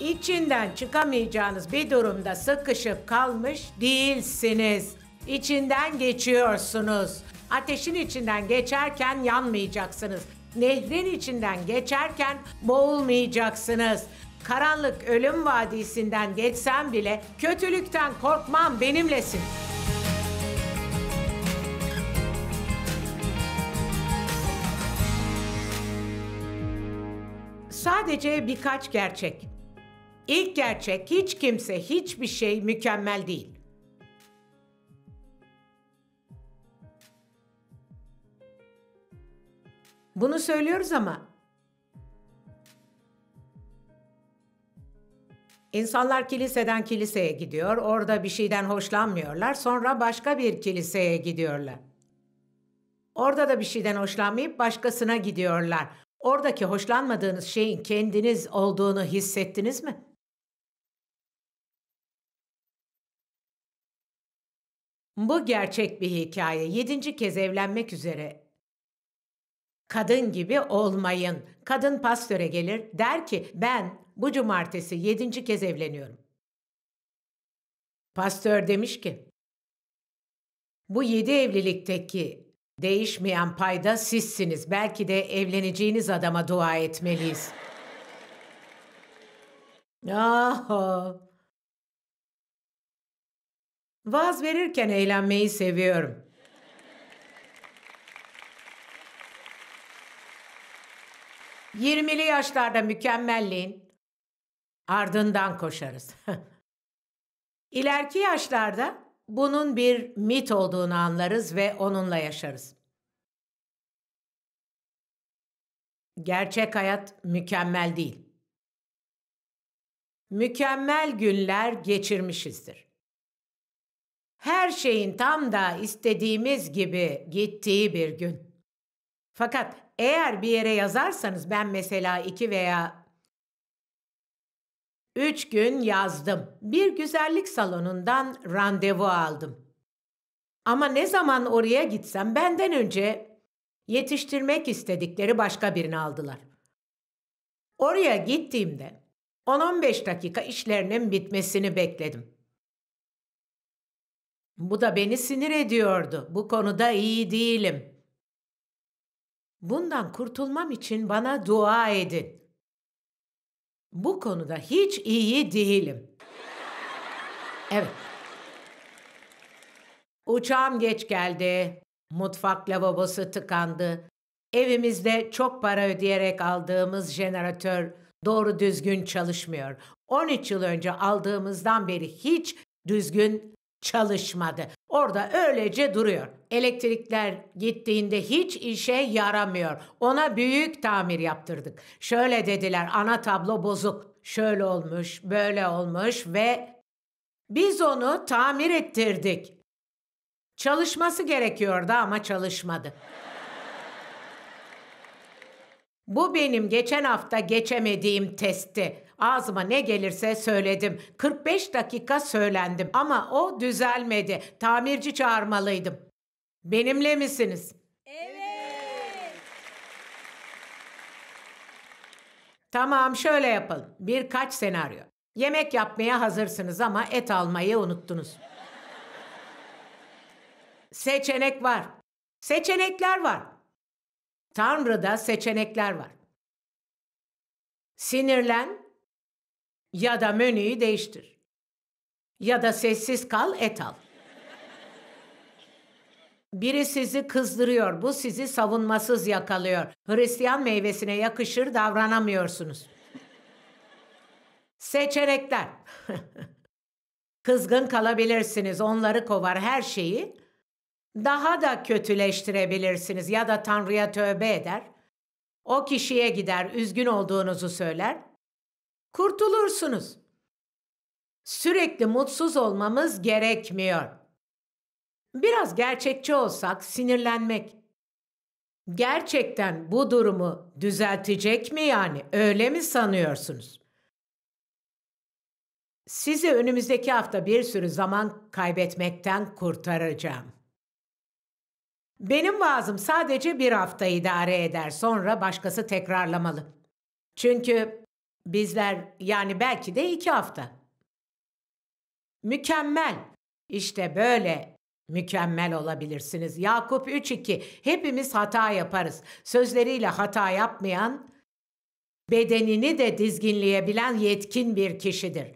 İçinden çıkamayacağınız bir durumda sıkışıp kalmış değilsiniz. İçinden geçiyorsunuz. Ateşin içinden geçerken yanmayacaksınız. Nehrin içinden geçerken boğulmayacaksınız. Karanlık ölüm vadisinden geçsem bile kötülükten korkmam benimlesin. Sadece birkaç gerçek. İlk gerçek hiç kimse hiçbir şey mükemmel değil. Bunu söylüyoruz ama İnsanlar kiliseden kiliseye gidiyor, orada bir şeyden hoşlanmıyorlar, sonra başka bir kiliseye gidiyorlar. Orada da bir şeyden hoşlanmayıp başkasına gidiyorlar. Oradaki hoşlanmadığınız şeyin kendiniz olduğunu hissettiniz mi? Bu gerçek bir hikaye. Yedinci kez evlenmek üzere. Kadın gibi olmayın. Kadın pastöre gelir, der ki ben bu cumartesi yedinci kez evleniyorum. Pastör demiş ki, bu yedi evlilikteki değişmeyen payda sizsiniz. Belki de evleneceğiniz adama dua etmeliyiz. Aha. Vaz verirken eğlenmeyi seviyorum. Yirmili yaşlarda mükemmelliğin ardından koşarız. İleriki yaşlarda bunun bir mit olduğunu anlarız ve onunla yaşarız. Gerçek hayat mükemmel değil. Mükemmel günler geçirmişizdir her şeyin tam da istediğimiz gibi gittiği bir gün. Fakat eğer bir yere yazarsanız ben mesela iki veya üç gün yazdım. Bir güzellik salonundan randevu aldım. Ama ne zaman oraya gitsem benden önce yetiştirmek istedikleri başka birini aldılar. Oraya gittiğimde 10-15 dakika işlerinin bitmesini bekledim. Bu da beni sinir ediyordu. Bu konuda iyi değilim. Bundan kurtulmam için bana dua edin. Bu konuda hiç iyi değilim. Evet. Uçağım geç geldi. Mutfak lavabosu tıkandı. Evimizde çok para ödeyerek aldığımız jeneratör doğru düzgün çalışmıyor. 13 yıl önce aldığımızdan beri hiç düzgün çalışmadı. Orada öylece duruyor. Elektrikler gittiğinde hiç işe yaramıyor. Ona büyük tamir yaptırdık. Şöyle dediler ana tablo bozuk. Şöyle olmuş, böyle olmuş ve biz onu tamir ettirdik. Çalışması gerekiyordu ama çalışmadı. Bu benim geçen hafta geçemediğim testti. Ağzıma ne gelirse söyledim. 45 dakika söylendim ama o düzelmedi. Tamirci çağırmalıydım. Benimle misiniz? Evet. Tamam şöyle yapalım. Birkaç senaryo. Yemek yapmaya hazırsınız ama et almayı unuttunuz. Seçenek var. Seçenekler var. Tanrı'da seçenekler var. Sinirlen, ya da menüyü değiştir. Ya da sessiz kal, et al. Biri sizi kızdırıyor, bu sizi savunmasız yakalıyor. Hristiyan meyvesine yakışır davranamıyorsunuz. Seçenekler. Kızgın kalabilirsiniz, onları kovar her şeyi. Daha da kötüleştirebilirsiniz ya da Tanrı'ya tövbe eder. O kişiye gider, üzgün olduğunuzu söyler kurtulursunuz. Sürekli mutsuz olmamız gerekmiyor. Biraz gerçekçi olsak sinirlenmek. Gerçekten bu durumu düzeltecek mi yani? Öyle mi sanıyorsunuz? Sizi önümüzdeki hafta bir sürü zaman kaybetmekten kurtaracağım. Benim vaazım sadece bir hafta idare eder. Sonra başkası tekrarlamalı. Çünkü Bizler yani belki de iki hafta. Mükemmel. İşte böyle mükemmel olabilirsiniz. Yakup 3.2 Hepimiz hata yaparız. Sözleriyle hata yapmayan, bedenini de dizginleyebilen yetkin bir kişidir.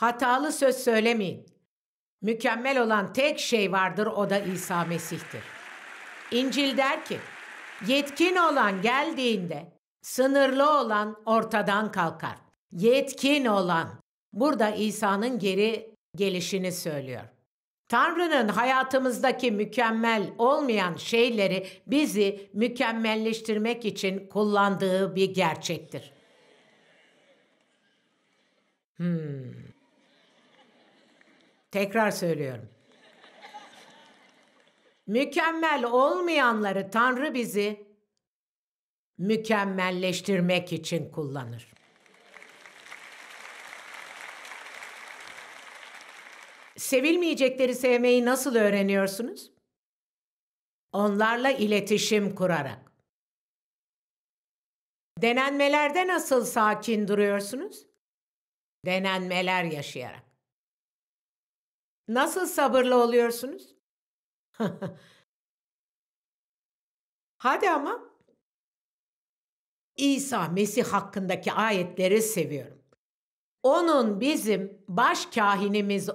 Hatalı söz söylemeyin. Mükemmel olan tek şey vardır o da İsa Mesih'tir. İncil der ki, yetkin olan geldiğinde Sınırlı olan ortadan kalkar. Yetkin olan. Burada İsa'nın geri gelişini söylüyor. Tanrı'nın hayatımızdaki mükemmel olmayan şeyleri bizi mükemmelleştirmek için kullandığı bir gerçektir. Hmm. Tekrar söylüyorum. Mükemmel olmayanları Tanrı bizi mükemmelleştirmek için kullanır. Sevilmeyecekleri sevmeyi nasıl öğreniyorsunuz? Onlarla iletişim kurarak. Denenmelerde nasıl sakin duruyorsunuz? Denenmeler yaşayarak. Nasıl sabırlı oluyorsunuz? Hadi ama İsa Mesih hakkındaki ayetleri seviyorum. Onun bizim baş kahinimiz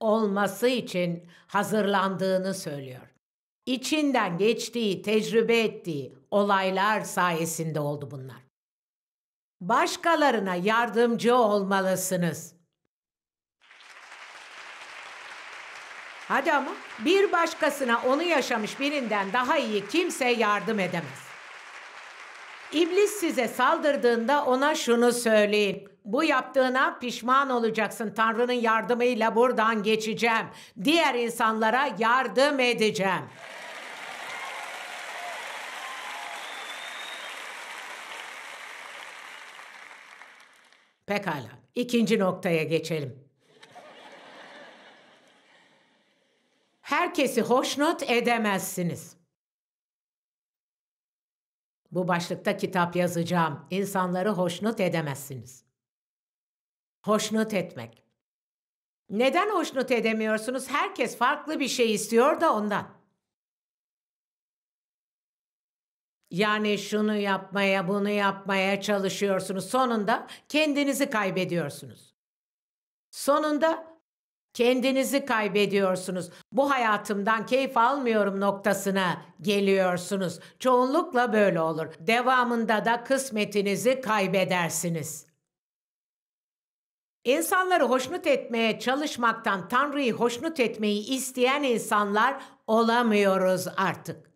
olması için hazırlandığını söylüyor. İçinden geçtiği, tecrübe ettiği olaylar sayesinde oldu bunlar. Başkalarına yardımcı olmalısınız. Hadi ama bir başkasına onu yaşamış birinden daha iyi kimse yardım edemez. İblis size saldırdığında ona şunu söyleyin. Bu yaptığına pişman olacaksın. Tanrı'nın yardımıyla buradan geçeceğim. Diğer insanlara yardım edeceğim. Pekala. İkinci noktaya geçelim. Herkesi hoşnut edemezsiniz. Bu başlıkta kitap yazacağım. İnsanları hoşnut edemezsiniz. Hoşnut etmek. Neden hoşnut edemiyorsunuz? Herkes farklı bir şey istiyor da ondan. Yani şunu yapmaya, bunu yapmaya çalışıyorsunuz. Sonunda kendinizi kaybediyorsunuz. Sonunda Kendinizi kaybediyorsunuz. Bu hayatımdan keyif almıyorum noktasına geliyorsunuz. Çoğunlukla böyle olur. Devamında da kısmetinizi kaybedersiniz. İnsanları hoşnut etmeye çalışmaktan Tanrı'yı hoşnut etmeyi isteyen insanlar olamıyoruz artık.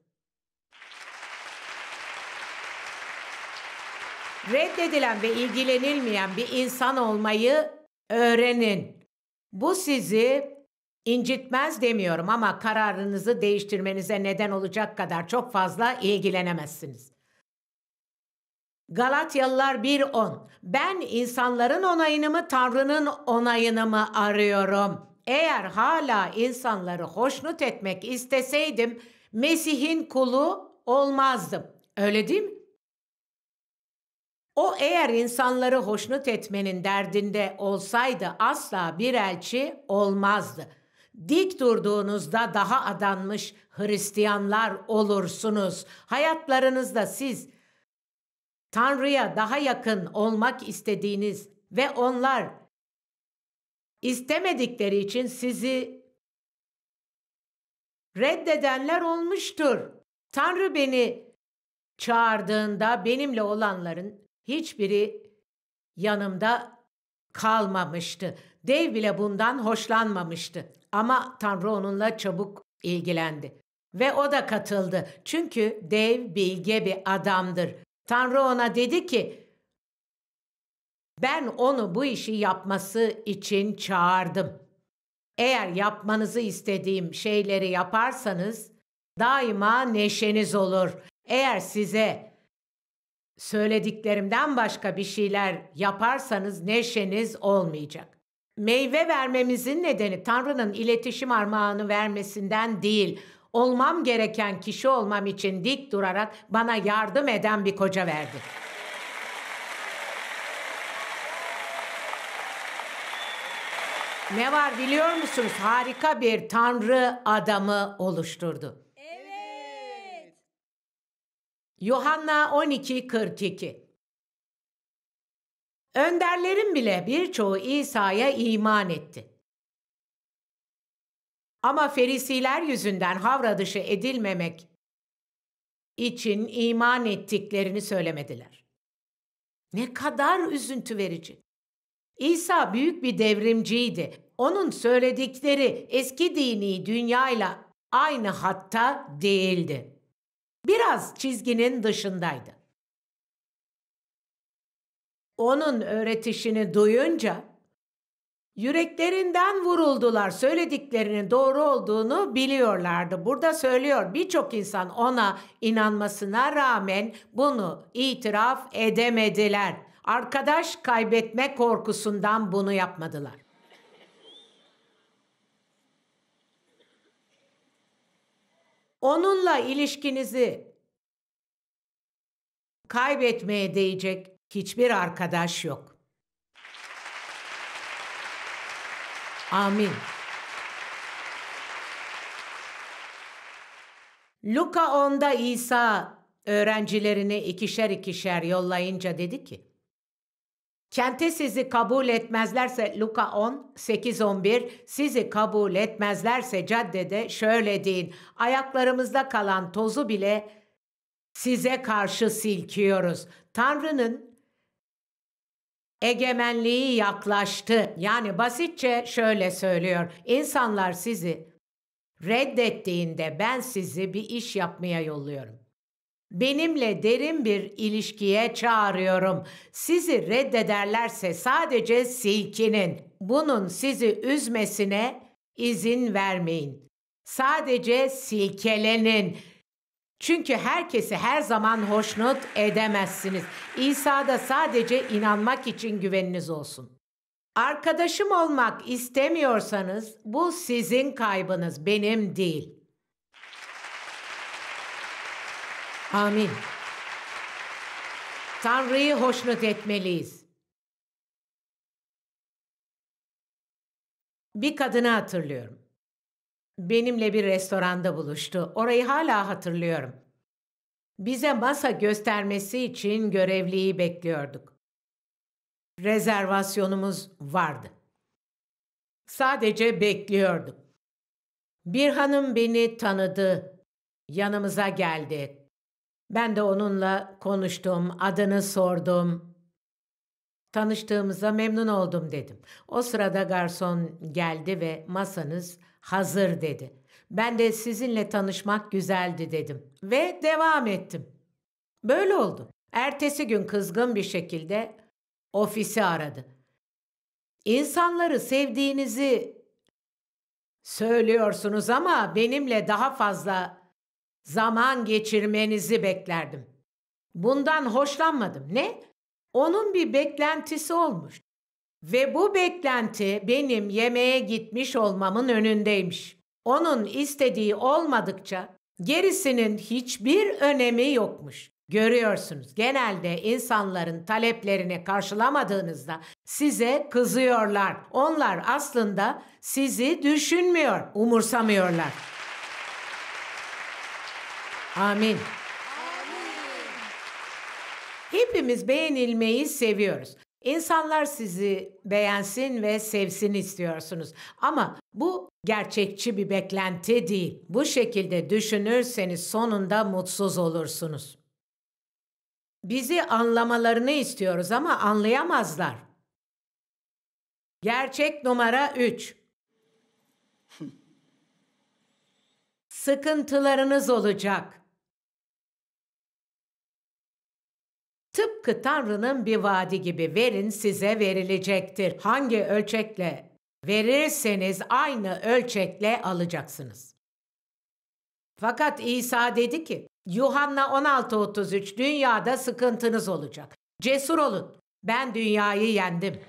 Reddedilen ve ilgilenilmeyen bir insan olmayı öğrenin. Bu sizi incitmez demiyorum ama kararınızı değiştirmenize neden olacak kadar çok fazla ilgilenemezsiniz. Galatyalılar 1.10 Ben insanların onayını mı Tanrı'nın onayını mı arıyorum? Eğer hala insanları hoşnut etmek isteseydim Mesih'in kulu olmazdım. Öyle değil mi? O eğer insanları hoşnut etmenin derdinde olsaydı asla bir elçi olmazdı. Dik durduğunuzda daha adanmış Hristiyanlar olursunuz. Hayatlarınızda siz Tanrı'ya daha yakın olmak istediğiniz ve onlar istemedikleri için sizi reddedenler olmuştur. Tanrı beni çağırdığında benimle olanların hiçbiri yanımda kalmamıştı. Dev bile bundan hoşlanmamıştı. Ama Tanrı onunla çabuk ilgilendi. Ve o da katıldı. Çünkü dev bilge bir adamdır. Tanrı ona dedi ki, ben onu bu işi yapması için çağırdım. Eğer yapmanızı istediğim şeyleri yaparsanız daima neşeniz olur. Eğer size Söylediklerimden başka bir şeyler yaparsanız neşeniz olmayacak. Meyve vermemizin nedeni Tanrı'nın iletişim armağanı vermesinden değil, olmam gereken kişi olmam için dik durarak bana yardım eden bir koca verdi. Ne var biliyor musunuz? Harika bir tanrı adamı oluşturdu. Yuhanna 12:42 Önderlerin bile birçoğu İsa'ya iman etti. Ama Ferisiler yüzünden havra dışı edilmemek için iman ettiklerini söylemediler. Ne kadar üzüntü verici. İsa büyük bir devrimciydi. Onun söyledikleri eski dini dünyayla aynı hatta değildi biraz çizginin dışındaydı. Onun öğretişini duyunca yüreklerinden vuruldular. Söylediklerinin doğru olduğunu biliyorlardı. Burada söylüyor birçok insan ona inanmasına rağmen bunu itiraf edemediler. Arkadaş kaybetme korkusundan bunu yapmadılar. onunla ilişkinizi kaybetmeye değecek hiçbir arkadaş yok. Amin. Luka 10'da İsa öğrencilerini ikişer ikişer yollayınca dedi ki, Kente sizi kabul etmezlerse Luka 10 8 11 sizi kabul etmezlerse caddede şöyle deyin. Ayaklarımızda kalan tozu bile size karşı silkiyoruz. Tanrı'nın egemenliği yaklaştı. Yani basitçe şöyle söylüyor. İnsanlar sizi reddettiğinde ben sizi bir iş yapmaya yolluyorum. Benimle derin bir ilişkiye çağırıyorum. Sizi reddederlerse sadece silkinin. Bunun sizi üzmesine izin vermeyin. Sadece silkelenin. Çünkü herkesi her zaman hoşnut edemezsiniz. İsa'da sadece inanmak için güveniniz olsun. Arkadaşım olmak istemiyorsanız bu sizin kaybınız, benim değil. Amin. Tanrı'yı hoşnut etmeliyiz. Bir kadını hatırlıyorum. Benimle bir restoranda buluştu. Orayı hala hatırlıyorum. Bize masa göstermesi için görevliyi bekliyorduk. Rezervasyonumuz vardı. Sadece bekliyorduk. Bir hanım beni tanıdı. Yanımıza geldi. Ben de onunla konuştum, adını sordum. Tanıştığımıza memnun oldum dedim. O sırada garson geldi ve masanız hazır dedi. Ben de sizinle tanışmak güzeldi dedim ve devam ettim. Böyle oldu. Ertesi gün kızgın bir şekilde ofisi aradı. İnsanları sevdiğinizi söylüyorsunuz ama benimle daha fazla zaman geçirmenizi beklerdim. Bundan hoşlanmadım. Ne? Onun bir beklentisi olmuş. Ve bu beklenti benim yemeğe gitmiş olmamın önündeymiş. Onun istediği olmadıkça gerisinin hiçbir önemi yokmuş. Görüyorsunuz genelde insanların taleplerini karşılamadığınızda size kızıyorlar. Onlar aslında sizi düşünmüyor, umursamıyorlar. Amin. Hepimiz beğenilmeyi seviyoruz. İnsanlar sizi beğensin ve sevsin istiyorsunuz. Ama bu gerçekçi bir beklenti değil. Bu şekilde düşünürseniz sonunda mutsuz olursunuz. Bizi anlamalarını istiyoruz ama anlayamazlar. Gerçek numara 3. Sıkıntılarınız olacak. Tıpkı Tanrı'nın bir vaadi gibi verin size verilecektir. Hangi ölçekle verirseniz aynı ölçekle alacaksınız. Fakat İsa dedi ki, Yuhanna 16.33 dünyada sıkıntınız olacak. Cesur olun, ben dünyayı yendim.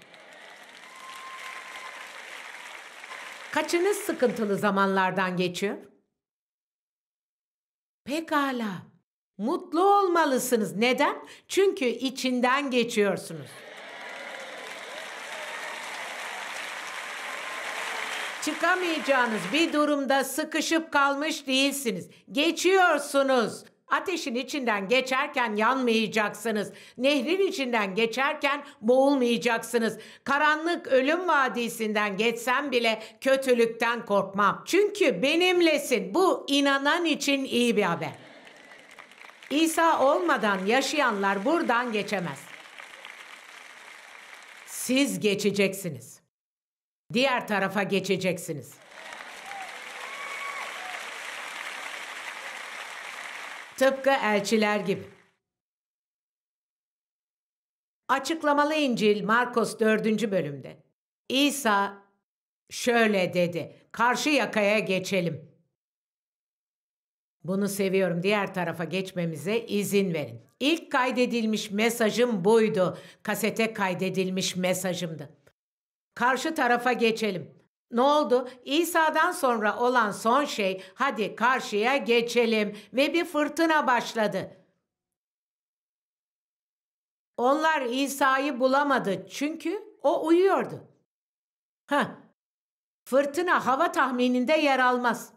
Kaçınız sıkıntılı zamanlardan geçiyor? Pekala. Mutlu olmalısınız. Neden? Çünkü içinden geçiyorsunuz. Çıkamayacağınız bir durumda sıkışıp kalmış değilsiniz. Geçiyorsunuz. Ateşin içinden geçerken yanmayacaksınız. Nehrin içinden geçerken boğulmayacaksınız. Karanlık ölüm vadisinden geçsem bile kötülükten korkmam. Çünkü benimlesin. Bu inanan için iyi bir haber. İsa olmadan yaşayanlar buradan geçemez. Siz geçeceksiniz. Diğer tarafa geçeceksiniz. Tıpkı elçiler gibi. Açıklamalı İncil Markos 4. bölümde. İsa şöyle dedi. Karşı yakaya geçelim. Bunu seviyorum. Diğer tarafa geçmemize izin verin. İlk kaydedilmiş mesajım buydu. Kasete kaydedilmiş mesajımdı. Karşı tarafa geçelim. Ne oldu? İsa'dan sonra olan son şey hadi karşıya geçelim ve bir fırtına başladı. Onlar İsa'yı bulamadı çünkü o uyuyordu. Ha. Fırtına hava tahmininde yer almaz.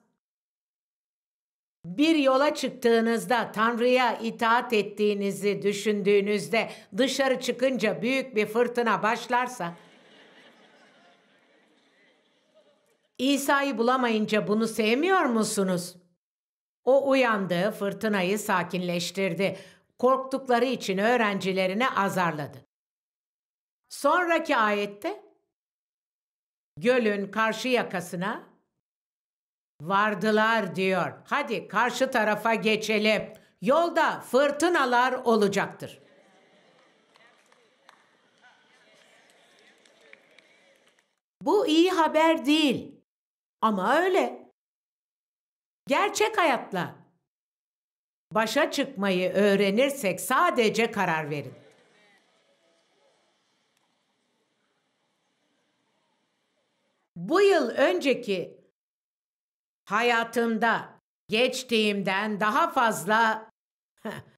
Bir yola çıktığınızda, Tanrı'ya itaat ettiğinizi düşündüğünüzde dışarı çıkınca büyük bir fırtına başlarsa İsa'yı bulamayınca bunu sevmiyor musunuz? O uyandı, fırtınayı sakinleştirdi. Korktukları için öğrencilerini azarladı. Sonraki ayette gölün karşı yakasına vardılar diyor. Hadi karşı tarafa geçelim. Yolda fırtınalar olacaktır. Bu iyi haber değil. Ama öyle. Gerçek hayatla başa çıkmayı öğrenirsek sadece karar verin. Bu yıl önceki hayatımda geçtiğimden daha fazla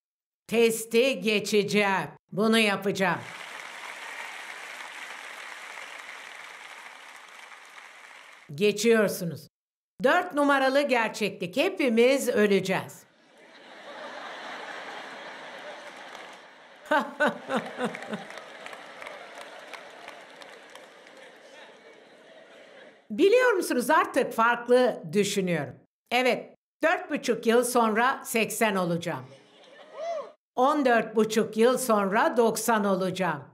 testi geçeceğim. Bunu yapacağım. Geçiyorsunuz. Dört numaralı gerçeklik. Hepimiz öleceğiz. Biliyor musunuz artık farklı düşünüyorum. Evet, dört buçuk yıl sonra 80 olacağım. buçuk yıl sonra 90 olacağım.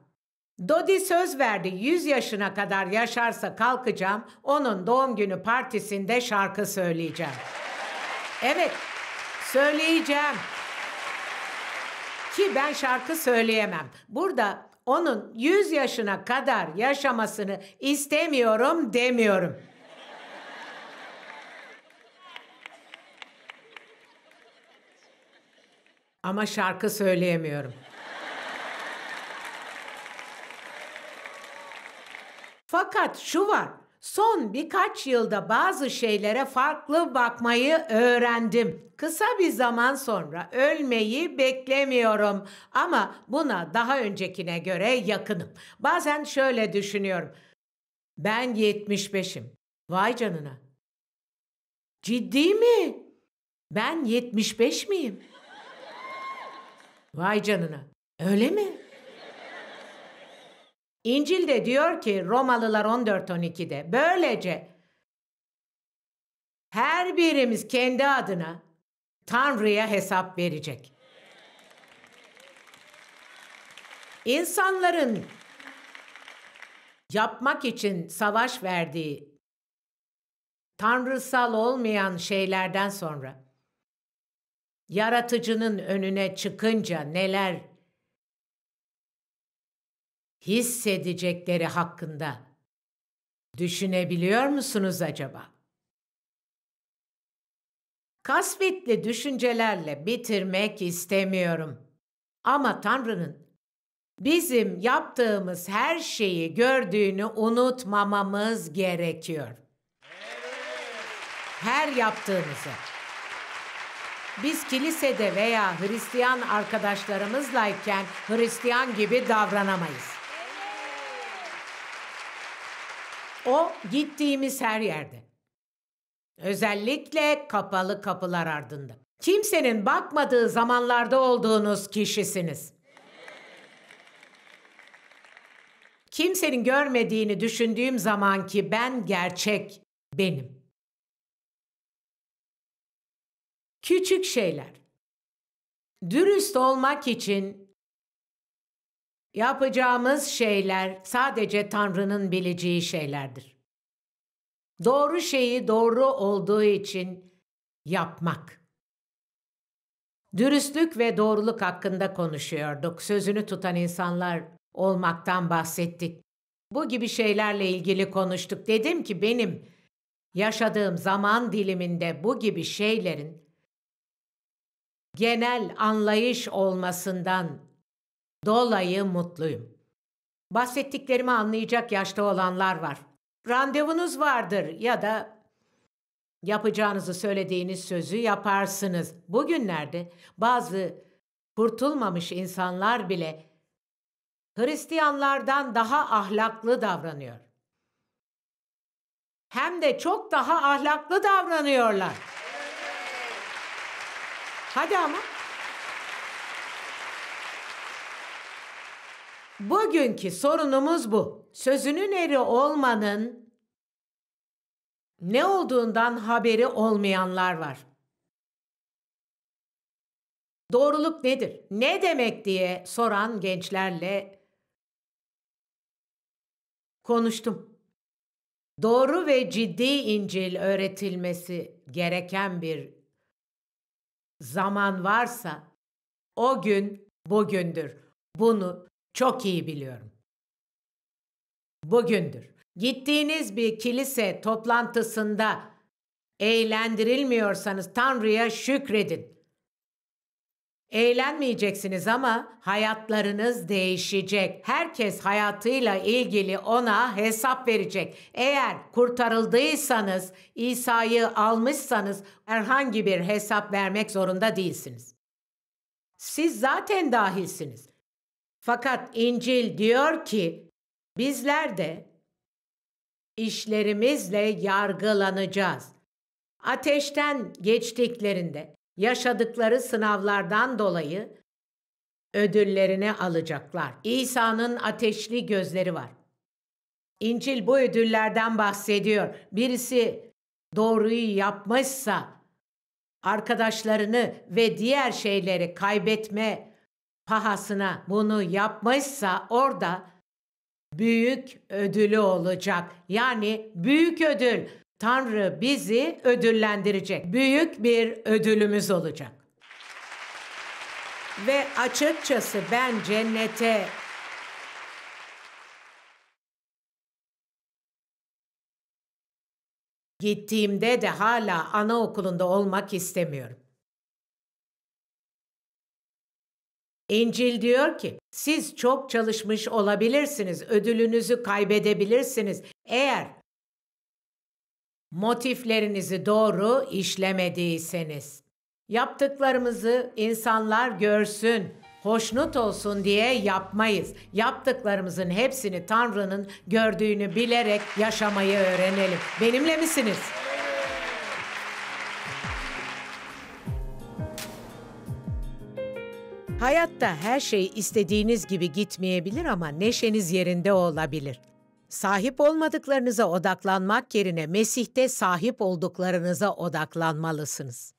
Dodi söz verdi 100 yaşına kadar yaşarsa kalkacağım, onun doğum günü partisinde şarkı söyleyeceğim. Evet, söyleyeceğim. Ki ben şarkı söyleyemem. Burada onun 100 yaşına kadar yaşamasını istemiyorum demiyorum. Ama şarkı söyleyemiyorum. Fakat şu var. Son birkaç yılda bazı şeylere farklı bakmayı öğrendim. Kısa bir zaman sonra ölmeyi beklemiyorum ama buna daha öncekine göre yakınım. Bazen şöyle düşünüyorum. Ben 75'im. Vay canına. Ciddi mi? Ben 75 miyim? Vay canına. Öyle mi? İncil de diyor ki Romalılar 14-12'de böylece her birimiz kendi adına Tanrı'ya hesap verecek. İnsanların yapmak için savaş verdiği tanrısal olmayan şeylerden sonra yaratıcının önüne çıkınca neler hissedecekleri hakkında düşünebiliyor musunuz acaba? Kasvetli düşüncelerle bitirmek istemiyorum. Ama Tanrı'nın bizim yaptığımız her şeyi gördüğünü unutmamamız gerekiyor. Her yaptığımızı. Biz kilisede veya Hristiyan arkadaşlarımızlayken Hristiyan gibi davranamayız. O gittiğimiz her yerde. Özellikle kapalı kapılar ardında. Kimsenin bakmadığı zamanlarda olduğunuz kişisiniz. Kimsenin görmediğini düşündüğüm zaman ki ben gerçek benim. Küçük şeyler. Dürüst olmak için Yapacağımız şeyler sadece Tanrı'nın bileceği şeylerdir. Doğru şeyi doğru olduğu için yapmak. Dürüstlük ve doğruluk hakkında konuşuyorduk. Sözünü tutan insanlar olmaktan bahsettik. Bu gibi şeylerle ilgili konuştuk. Dedim ki benim yaşadığım zaman diliminde bu gibi şeylerin genel anlayış olmasından Dolayı mutluyum. Bahsettiklerimi anlayacak yaşta olanlar var. Randevunuz vardır ya da yapacağınızı söylediğiniz sözü yaparsınız. Bugünlerde bazı kurtulmamış insanlar bile Hristiyanlardan daha ahlaklı davranıyor. Hem de çok daha ahlaklı davranıyorlar. Hadi ama. Bugünkü sorunumuz bu. Sözünün eri olmanın ne olduğundan haberi olmayanlar var. Doğruluk nedir? Ne demek diye soran gençlerle konuştum. Doğru ve ciddi İncil öğretilmesi gereken bir zaman varsa o gün bugündür. Bunu çok iyi biliyorum. Bugündür. Gittiğiniz bir kilise toplantısında eğlendirilmiyorsanız Tanrı'ya şükredin. Eğlenmeyeceksiniz ama hayatlarınız değişecek. Herkes hayatıyla ilgili ona hesap verecek. Eğer kurtarıldıysanız, İsa'yı almışsanız herhangi bir hesap vermek zorunda değilsiniz. Siz zaten dahilsiniz. Fakat İncil diyor ki bizler de işlerimizle yargılanacağız. Ateşten geçtiklerinde yaşadıkları sınavlardan dolayı ödüllerini alacaklar. İsa'nın ateşli gözleri var. İncil bu ödüllerden bahsediyor. Birisi doğruyu yapmışsa arkadaşlarını ve diğer şeyleri kaybetme pahasına bunu yapmışsa orada büyük ödülü olacak. Yani büyük ödül. Tanrı bizi ödüllendirecek. Büyük bir ödülümüz olacak. Ve açıkçası ben cennete gittiğimde de hala anaokulunda olmak istemiyorum. İncil diyor ki siz çok çalışmış olabilirsiniz, ödülünüzü kaybedebilirsiniz. Eğer motiflerinizi doğru işlemediyseniz. Yaptıklarımızı insanlar görsün, hoşnut olsun diye yapmayız. Yaptıklarımızın hepsini Tanrı'nın gördüğünü bilerek yaşamayı öğrenelim. Benimle misiniz? Hayatta her şey istediğiniz gibi gitmeyebilir ama neşeniz yerinde olabilir. Sahip olmadıklarınıza odaklanmak yerine Mesih'te sahip olduklarınıza odaklanmalısınız.